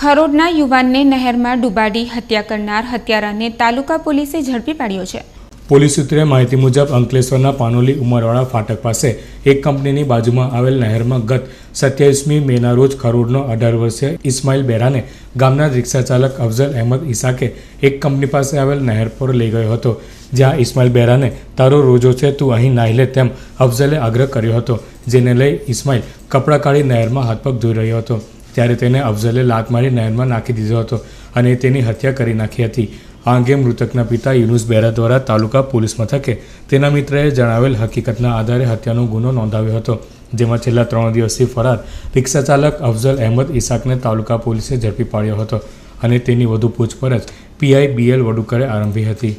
ખરોડના યુવાનને નહેરમાં ડૂબાડી હત્યા કરનાર હત્યારાને તાલુકા પોલીસે ઝડપી પાડ્યો છે પોલીસ સૂત્રે માહિતી મુજબ અંકલેશ્વરના પાનોલી ઉમરવાળા ફાટક પાસે એક કંપનીની બાજુમાં આવેલ નહેરમાં ગત સત્યાવીસમી મેના રોજ ખરોડનો અઢાર વર્ષીય ઇસ્માઇલ બેરાને ગામના રિક્ષા ચાલક અફઝલ અહેમદ ઇસાકે એક કંપની પાસે આવેલ નહેર પર લઈ ગયો હતો જ્યાં ઇસ્માઇલ બેરાને તારો રોજો છે તું અહીં નાહી લે તેમ અફઝલે આગ્રહ કર્યો હતો જેને લઈ ઇસ્માઇલ કપડાં કાઢી નહેરમાં હાથપગ ધોઈ રહ્યો હતો ત્યારે તેને અફઝલે લાત મારી નહેરમાં નાખી દીધો હતો અને તેની હત્યા કરી નાખી હતી આ અંગે મૃતકના પિતા યુનુસ બેરા દ્વારા તાલુકા પોલીસ મથકે તેના મિત્રએ જણાવેલ હકીકતના આધારે હત્યાનો ગુનો નોંધાવ્યો હતો જેમાં છેલ્લા ત્રણ દિવસથી ફરાર રિક્ષા ચાલક અફઝલ અહેમદ ઇસાકને તાલુકા પોલીસે ઝડપી પાડ્યો હતો અને તેની વધુ પૂછપરછ પીઆઈ બીએલ વડુકરે આરંભી હતી